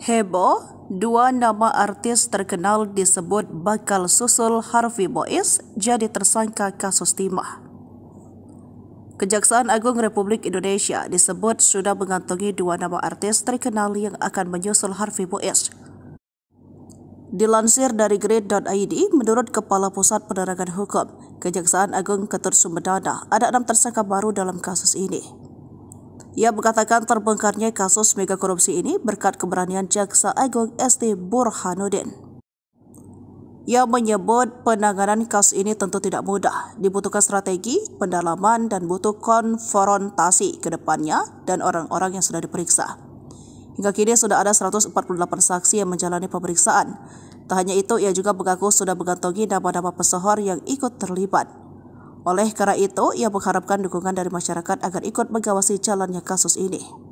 Heboh, dua nama artis terkenal disebut bakal susul Harvey Bois jadi tersangka kasus timah. Kejaksaan Agung Republik Indonesia disebut sudah mengantongi dua nama artis terkenal yang akan menyusul Harvey Bois. Dilansir dari grid.id, menurut Kepala Pusat Penerangan Hukum, Kejaksaan Agung Ketut Sumedana, ada enam tersangka baru dalam kasus ini. Ia mengatakan terbongkarnya kasus mega korupsi ini berkat keberanian Jaksa Agung st. Burhanuddin. Ia menyebut penanganan kasus ini tentu tidak mudah. Dibutuhkan strategi, pendalaman, dan butuh konfrontasi ke depannya dan orang-orang yang sudah diperiksa. Hingga kini sudah ada 148 saksi yang menjalani pemeriksaan. Tak hanya itu, ia juga mengaku sudah mengantongi nama-nama pesohor yang ikut terlibat. Oleh karena itu, ia mengharapkan dukungan dari masyarakat agar ikut mengawasi jalannya kasus ini.